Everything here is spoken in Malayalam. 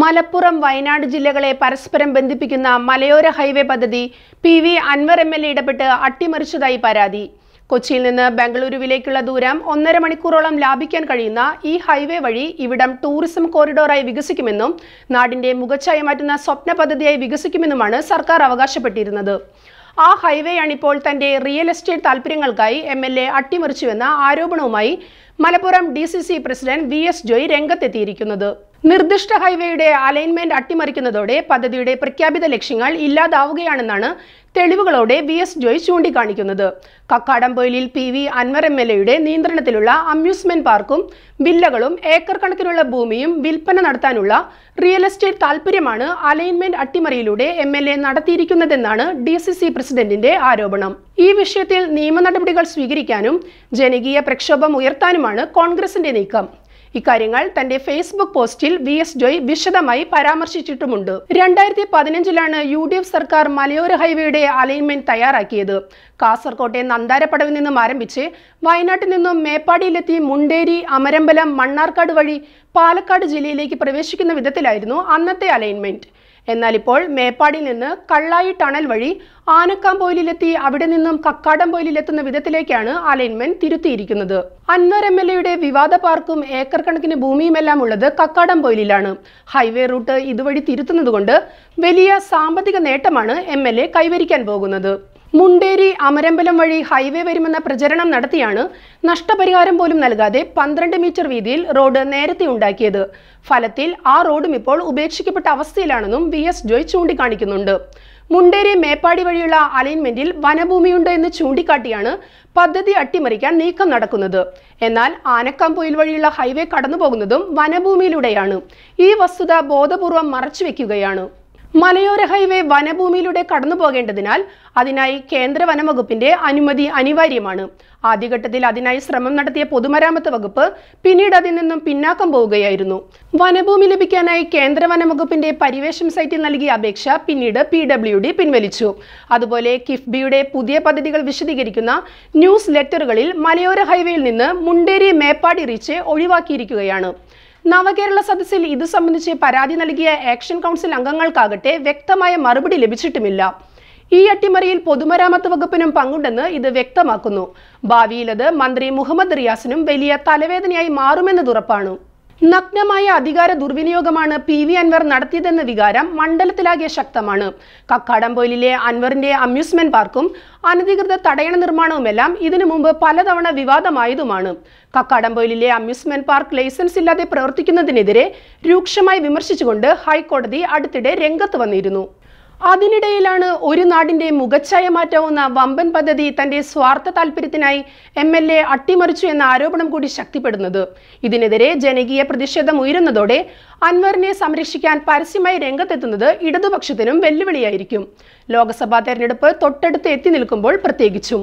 മലപ്പുറം വയനാട് ജില്ലകളെ പരസ്പരം ബന്ധിപ്പിക്കുന്ന മലയോര ഹൈവേ പദ്ധതി P V Anvar M L A ഇടപെട്ട് അട്ടിമറിച്ചതായി പരാതി കൊച്ചിയിൽ നിന്ന് ബംഗളൂരുവിലേക്കുള്ള ദൂരം ഒന്നര മണിക്കൂറോളം ലാഭിക്കാൻ കഴിയുന്ന ഈ ഹൈവേ വഴി ഇവിടം ടൂറിസം കോറിഡോറായി വികസിക്കുമെന്നും നാടിന്റെ മുഖച്ഛായ മാറ്റുന്ന സ്വപ്ന പദ്ധതിയായി വികസിക്കുമെന്നുമാണ് സർക്കാർ അവകാശപ്പെട്ടിരുന്നത് ആ ഹൈവേയാണിപ്പോൾ തന്റെ റിയൽ എസ്റ്റേറ്റ് താൽപര്യങ്ങൾക്കായി എം എൽ എ അട്ടിമറിച്ചുവെന്ന ആരോപണവുമായി Malappuram D C C president V S Joy രംഗത്തെത്തിയിരിക്കുന്നത് നിർദ്ദിഷ്ട ഹൈവേയുടെ അലൈൻമെന്റ് അട്ടിമറിക്കുന്നതോടെ പദ്ധതിയുടെ പ്രഖ്യാപിത ലക്ഷ്യങ്ങൾ ഇല്ലാതാവുകയാണെന്നാണ് തെളിവുകളോടെ വി എസ് ജോയ് ചൂണ്ടിക്കാണിക്കുന്നത് കക്കാടംപൊയിലിൽ P V Anvar M L എയുടെ നിയന്ത്രണത്തിലുള്ള അമ്യൂസ്മെന്റ് പാർക്കും വില്ലകളും ഏക്കർ കണക്കിനുള്ള ഭൂമിയും വിൽപ്പന നടത്താനുള്ള റിയൽ എസ്റ്റേറ്റ് താൽപര്യമാണ് അലൈൻമെന്റ് അട്ടിമറിയിലൂടെ എം എൽ എ നടത്തിയിരിക്കുന്നതെന്നാണ് ഡി സി സി പ്രസിഡന്റിന്റെ ആരോപണം ഈ വിഷയത്തിൽ നിയമ നടപടികൾ സ്വീകരിക്കാനും ജനകീയ പ്രക്ഷോഭം ഉയർത്താനുമാണ് കോൺഗ്രസിന്റെ നീക്കം ഇക്കാര്യങ്ങൾ തന്റെ ഫേസ്ബുക്ക് പോസ്റ്റിൽ വി എസ് ജോയ് വിശദമായി പരാമർശിച്ചിട്ടുമുണ്ട് രണ്ടായിരത്തി പതിനഞ്ചിലാണ് യു ഡി എഫ് സർക്കാർ മലയോര ഹൈവേയുടെ അലൈൻമെന്റ് തയ്യാറാക്കിയത് കാസർകോട്ടെ നന്താരപ്പടവിൽ നിന്നും ആരംഭിച്ച് വയനാട്ടിൽ നിന്നും മേപ്പാടിയിലെത്തി മുണ്ടേരി അമരമ്പലം മണ്ണാർക്കാട് വഴി പാലക്കാട് ജില്ലയിലേക്ക് പ്രവേശിക്കുന്ന വിധത്തിലായിരുന്നു അന്നത്തെ അലൈൻമെന്റ് എന്നാൽ ഇപ്പോൾ മേപ്പാടിൽ നിന്ന് കള്ളായി ടണൽ വഴി ആനക്കാമ്പോയിലെത്തി അവിടെ നിന്നും കക്കാടംപോയിലെത്തുന്ന വിധത്തിലേക്കാണ് അലൈൻമെന്റ് തിരുത്തിയിരിക്കുന്നത് അൻവർ എം എൽ എയുടെ വിവാദ പാർക്കും ഏക്കർ കണക്കിന് ഭൂമിയുമെല്ലാം ഉള്ളത് കക്കാടംപോയിലാണ് ഹൈവേ റൂട്ട് ഇതുവഴി തിരുത്തുന്നതുകൊണ്ട് വലിയ സാമ്പത്തിക നേട്ടമാണ് എം കൈവരിക്കാൻ പോകുന്നത് മുണ്ടേരി അമരമ്പലം വഴി ഹൈവേ വരുമെന്ന പ്രചരണം നടത്തിയാണ് നഷ്ടപരിഹാരം പോലും നൽകാതെ പന്ത്രണ്ട് മീറ്റർ വീതിയിൽ റോഡ് നേരത്തെ ഉണ്ടാക്കിയത് ഫലത്തിൽ ആ റോഡും ഇപ്പോൾ ഉപേക്ഷിക്കപ്പെട്ട അവസ്ഥയിലാണെന്നും വി എസ് ജോയ് ചൂണ്ടിക്കാണിക്കുന്നുണ്ട് മുണ്ടേരി മേപ്പാടി വഴിയുള്ള അലൈൻമെന്റിൽ വനഭൂമിയുണ്ട് എന്ന് ചൂണ്ടിക്കാട്ടിയാണ് പദ്ധതി അട്ടിമറിക്കാൻ നീക്കം നടക്കുന്നത് എന്നാൽ ആനക്കാംപൊയിൽ വഴിയുള്ള ഹൈവേ കടന്നുപോകുന്നതും വനഭൂമിയിലൂടെയാണ് ഈ വസ്തുത ബോധപൂർവം മറച്ചുവെക്കുകയാണ് മലയോര ഹൈവേ വനഭൂമിയിലൂടെ കടന്നു പോകേണ്ടതിനാൽ അതിനായി കേന്ദ്ര വനംവകുപ്പിന്റെ അനുമതി അനിവാര്യമാണ് ആദ്യഘട്ടത്തിൽ അതിനായി ശ്രമം നടത്തിയ പൊതുമരാമത്ത് വകുപ്പ് പിന്നീട് അതിൽ നിന്നും പിന്നാക്കം പോവുകയായിരുന്നു വനഭൂമി ലഭിക്കാനായി കേന്ദ്ര വനംവകുപ്പിന്റെ പരിവേഷം സൈറ്റിൽ നൽകിയ അപേക്ഷ പിന്നീട് പി ഡബ്ല്യു ഡി പിൻവലിച്ചു അതുപോലെ കിഫ്ബിയുടെ പുതിയ പദ്ധതികൾ വിശദീകരിക്കുന്ന ന്യൂസ് ലെറ്ററുകളിൽ മലയോര ഹൈവേയിൽ നിന്ന് മുണ്ടേരി മേപ്പാടി റീച്ച് ഒഴിവാക്കിയിരിക്കുകയാണ് നവകേരള സദസ്സിൽ ഇതു സംബന്ധിച്ച് പരാതി നൽകിയ ആക്ഷൻ കൗൺസിൽ അംഗങ്ങൾക്കാകട്ടെ വ്യക്തമായ മറുപടി ലഭിച്ചിട്ടുമില്ല ഈ അട്ടിമറിയിൽ പൊതുമരാമത്ത് വകുപ്പിനും പങ്കുണ്ടെന്ന് ഇത് വ്യക്തമാക്കുന്നു ഭാവിയിലത് മന്ത്രി മുഹമ്മദ് റിയാസിനും വലിയ തലവേദനയായി മാറുമെന്നത് ഉറപ്പാണ് നഗ്നമായ അധികാര ദുർവിനിയോഗമാണ് പി വി അൻവർ നടത്തിയതെന്ന വികാരം മണ്ഡലത്തിലാകെ ശക്തമാണ് കക്കാടംപൊയിലിലെ അൻവറിന്റെ അമ്യൂസ്മെന്റ് പാർക്കും അനധികൃത തടയണ നിർമ്മാണവുമെല്ലാം ഇതിനു മുമ്പ് പലതവണ വിവാദമായതുമാണ് കക്കാടംപൊയിലിലെ അമ്യൂസ്മെന്റ് പാർക്ക് ലൈസൻസ് ഇല്ലാതെ പ്രവർത്തിക്കുന്നതിനെതിരെ രൂക്ഷമായി വിമർശിച്ചുകൊണ്ട് ഹൈക്കോടതി അടുത്തിടെ രംഗത്ത് വന്നിരുന്നു അതിനിടയിലാണ് ഒരു നാടിന്റെ മുഖച്ഛായ മാറ്റാവുന്ന വമ്പൻ പദ്ധതി തന്റെ സ്വാർത്ഥ താൽപര്യത്തിനായി എം എൽ എ അട്ടിമറിച്ചു എന്ന ആരോപണം കൂടി ശക്തിപ്പെടുന്നത് ഇതിനെതിരെ ജനകീയ പ്രതിഷേധം ഉയരുന്നതോടെ അൻവറിനെ സംരക്ഷിക്കാൻ പരസ്യമായി രംഗത്തെത്തുന്നത് ഇടതുപക്ഷത്തിനും വെല്ലുവിളിയായിരിക്കും ലോക്സഭാ തെരഞ്ഞെടുപ്പ് തൊട്ടടുത്ത് എത്തി നിൽക്കുമ്പോൾ പ്രത്യേകിച്ചും